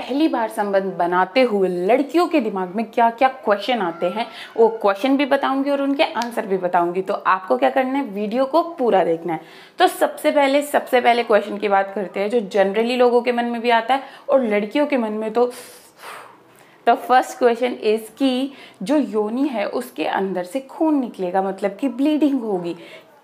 पहली बार संबंध बनाते हुए लड़कियों के दिमाग में क्या क्या क्वेश्चन आते हैं वो क्वेश्चन भी बताऊंगी और उनके आंसर भी बताऊंगी तो आपको क्या करना है वीडियो को पूरा देखना है तो सबसे पहले सबसे पहले क्वेश्चन की बात करते हैं जो जनरली लोगों के मन में भी आता है और लड़कियों के मन में तो तो फर्स्ट क्वेश्चन इज कि जो योनी है उसके अंदर से खून निकलेगा मतलब कि ब्लीडिंग होगी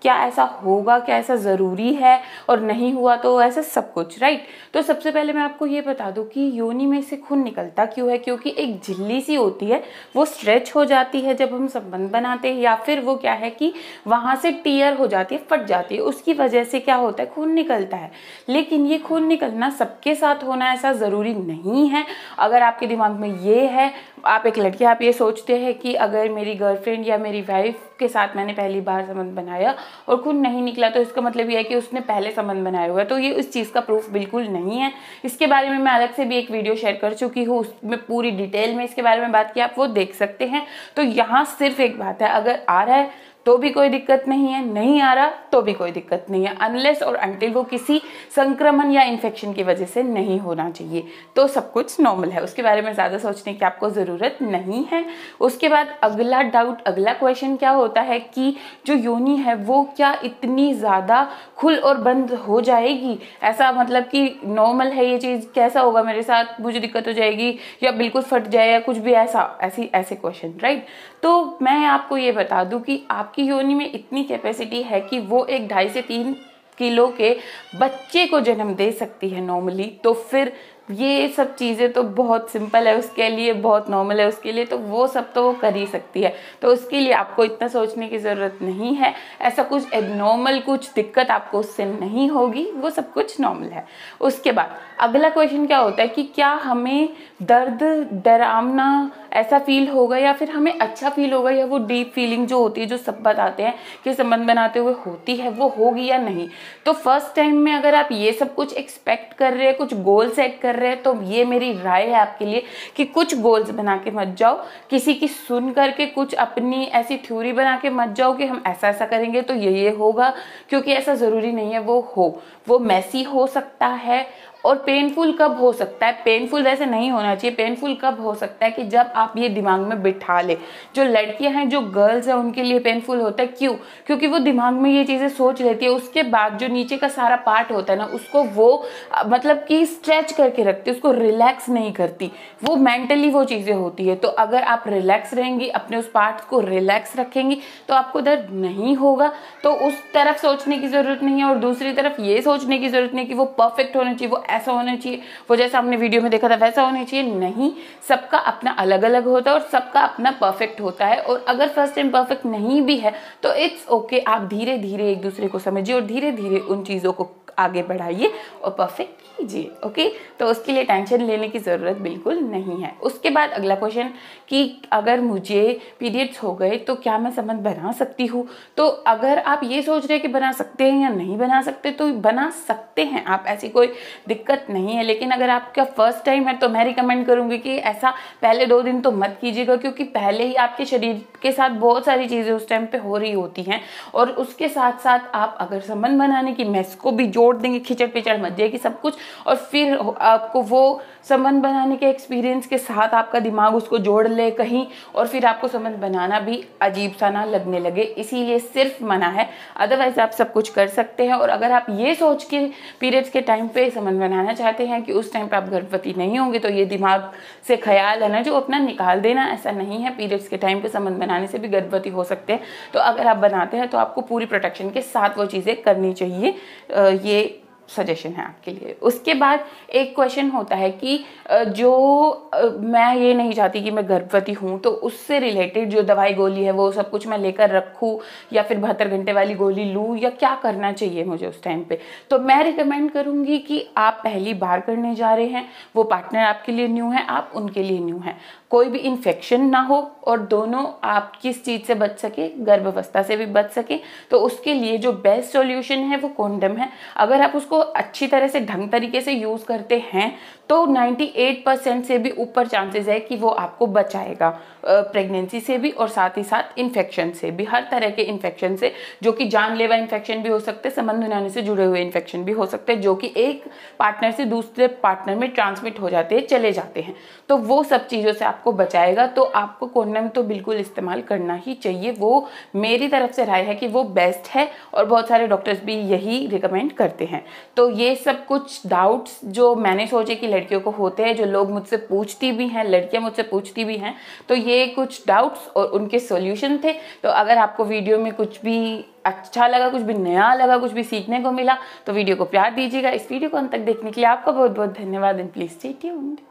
क्या ऐसा होगा क्या ऐसा ज़रूरी है और नहीं हुआ तो ऐसा सब कुछ राइट तो सबसे पहले मैं आपको ये बता दूँ कि योनि में से खून निकलता क्यों है क्योंकि एक झिल्ली सी होती है वो स्ट्रेच हो जाती है जब हम संबंध बनाते हैं या फिर वो क्या है कि वहाँ से टीयर हो जाती है फट जाती है उसकी वजह से क्या होता है खून निकलता है लेकिन ये खून निकलना सबके साथ होना ऐसा ज़रूरी नहीं है अगर आपके दिमाग में ये है आप एक लड़की आप ये सोचते हैं कि अगर मेरी गर्लफ्रेंड या मेरी वाइफ के साथ मैंने पहली बार संबंध बनाया और खून नहीं निकला तो इसका मतलब यह है कि उसने पहले संबंध बनाया हुआ है तो ये उस चीज़ का प्रूफ बिल्कुल नहीं है इसके बारे में मैं अलग से भी एक वीडियो शेयर कर चुकी हूँ उसमें पूरी डिटेल में इसके बारे में बात की आप वो देख सकते हैं तो यहाँ सिर्फ एक बात है अगर आ रहा है तो भी कोई दिक्कत नहीं है नहीं आ रहा तो भी कोई दिक्कत नहीं है अनलेस और अंटिल वो किसी संक्रमण या इन्फेक्शन की वजह से नहीं होना चाहिए तो सब कुछ नॉर्मल है उसके बारे में ज़्यादा सोचने की आपको ज़रूरत नहीं है उसके बाद अगला डाउट अगला क्वेश्चन क्या होता है कि जो योनि है वो क्या इतनी ज़्यादा खुल और बंद हो जाएगी ऐसा मतलब कि नॉर्मल है ये चीज़ कैसा होगा मेरे साथ मुझे दिक्कत हो जाएगी या बिल्कुल फट जाए या कुछ भी ऐसा ऐसी ऐसे क्वेश्चन राइट तो मैं आपको ये बता दूँ कि आप आपकी योनि में इतनी कैपेसिटी है कि वो एक ढाई से तीन किलो के बच्चे को जन्म दे सकती है नॉर्मली तो फिर ये सब चीज़ें तो बहुत सिंपल है उसके लिए बहुत नॉर्मल है उसके लिए तो वो सब तो वो कर ही सकती है तो उसके लिए आपको इतना सोचने की ज़रूरत नहीं है ऐसा कुछ एबनॉर्मल कुछ दिक्कत आपको उससे नहीं होगी वो सब कुछ नॉर्मल है उसके बाद अगला क्वेश्चन क्या होता है कि क्या हमें दर्द डरावना ऐसा फील होगा या फिर हमें अच्छा फील होगा या वो डीप फीलिंग जो होती है जो सब बताते हैं कि संबंध बनाते हुए होती है वो होगी या नहीं तो फर्स्ट टाइम में अगर आप ये सब कुछ एक्सपेक्ट कर रहे हैं कुछ गोल सेट कर रहे हैं तो ये मेरी राय है आपके लिए कि कुछ गोल्स बना के मत जाओ किसी की सुन करके कुछ अपनी ऐसी थ्योरी बना के मत जाओ कि हम ऐसा ऐसा करेंगे तो ये ये होगा क्योंकि ऐसा ज़रूरी नहीं है वो हो वो मैसी हो सकता है और पेनफुल कब हो सकता है पेनफुल वैसे नहीं होना चाहिए पेनफुल कब हो सकता है कि जब आप ये दिमाग में बिठा ले जो लड़कियां हैं जो गर्ल्स हैं उनके लिए पेनफुल होता है क्यों क्योंकि वो दिमाग में ये चीज़ें सोच लेती है उसके बाद जो नीचे का सारा पार्ट होता है ना उसको वो मतलब कि स्ट्रेच करके रखती है उसको रिलैक्स नहीं करती वो मेंटली वो चीज़ें होती है तो अगर आप रिलैक्स रहेंगी अपने उस पार्ट को रिलैक्स रखेंगी तो आपको दर्द नहीं होगा तो उस तरफ सोचने की ज़रूरत नहीं है और दूसरी तरफ ये सोचने की ज़रूरत नहीं कि वो परफेक्ट होना चाहिए वो ऐसा होना चाहिए वो जैसा हमने वीडियो में देखा था वैसा होना चाहिए नहीं सबका अपना अलग अलग होता है और सबका अपना परफेक्ट होता है और अगर फर्स्ट टाइम परफेक्ट नहीं भी है तो इट्स ओके okay, आप धीरे धीरे एक दूसरे को समझिए और धीरे धीरे उन चीज़ों को आगे बढ़ाइए और परफेक्ट कीजिए ओके तो उसके लिए टेंशन लेने की ज़रूरत बिल्कुल नहीं है उसके बाद अगला क्वेश्चन कि अगर मुझे पीरियड्स हो गए तो क्या मैं संबंध बना सकती हूँ तो अगर आप ये सोच रहे कि बना सकते हैं या नहीं बना सकते तो बना सकते हैं आप ऐसी कोई दिक्कत नहीं है लेकिन अगर आपका फर्स्ट टाइम है तो मैं रिकमेंड करूँगी कि ऐसा पहले दो दिन तो मत कीजिएगा क्योंकि पहले ही आपके शरीर के साथ बहुत सारी चीज़ें उस टाइम पे हो रही होती हैं और उसके साथ साथ आप अगर संबंध बनाने की मैस को भी जोड़ देंगे खिचड़ पिचड़ मजे की सब कुछ और फिर आपको वो संबंध बनाने के एक्सपीरियंस के साथ आपका दिमाग उसको जोड़ ले कहीं और फिर आपको संबंध बनाना भी अजीब सा ना लगने लगे इसीलिए सिर्फ मना है अदरवाइज आप सब कुछ कर सकते हैं और अगर आप ये सोच के पीरियड्स के टाइम पे संबंध बनाना चाहते हैं कि उस टाइम पर आप गर्भवती नहीं होंगे तो ये दिमाग से ख्याल है ना जो अपना निकाल देना ऐसा नहीं है पीरियड्स के टाइम पर संबंध बनाने से भी गर्भवती हो सकते हैं तो अगर आप बनाते हैं तो आपको पूरी प्रोटेक्शन के साथ वो चीज़ें करनी चाहिए ये सजेशन है आपके लिए उसके बाद एक क्वेश्चन होता है कि जो मैं ये नहीं चाहती कि मैं गर्भवती हूँ तो उससे रिलेटेड जो दवाई गोली है वो सब कुछ मैं लेकर रखूँ या फिर बहत्तर घंटे वाली गोली लूँ या क्या करना चाहिए मुझे उस टाइम पे तो मैं रिकमेंड करूँगी कि आप पहली बार करने जा रहे हैं वो पार्टनर आपके लिए न्यू है आप उनके लिए न्यू हैं कोई भी इन्फेक्शन ना हो और दोनों आप किस चीज़ से बच सके गर्भावस्था से भी बच सके तो उसके लिए जो बेस्ट सॉल्यूशन है वो कॉन्डम है अगर आप उसको उसको अच्छी तरह से ढंग तरीके से यूज़ करते हैं तो 98 परसेंट से भी ऊपर चांसेस है कि वो आपको बचाएगा प्रेगनेंसी से भी और साथ ही साथ इन्फेक्शन से भी हर तरह के इन्फेक्शन से जो कि जानलेवा इन्फेक्शन भी हो सकते हैं संबंध बनाने से जुड़े हुए इन्फेक्शन भी हो सकते हैं जो कि एक पार्टनर से दूसरे पार्टनर में ट्रांसमिट हो जाते हैं चले जाते हैं तो वो सब चीज़ों से आपको बचाएगा तो आपको कोंडम तो बिल्कुल इस्तेमाल करना ही चाहिए वो मेरी तरफ से राय है कि वो बेस्ट है और बहुत सारे डॉक्टर्स भी यही रिकमेंड करते हैं तो ये सब कुछ डाउट्स जो मैंने सोचे कि लड़कियों को होते हैं जो लोग मुझसे पूछती भी हैं लड़कियां मुझसे पूछती भी हैं तो ये कुछ डाउट्स और उनके सोल्यूशन थे तो अगर आपको वीडियो में कुछ भी अच्छा लगा कुछ भी नया लगा कुछ भी सीखने को मिला तो वीडियो को प्यार दीजिएगा इस वीडियो को अंत तक देखने के लिए आपका बहुत बहुत धन्यवाद एंड प्लीज़ स्टे ट्यून्ड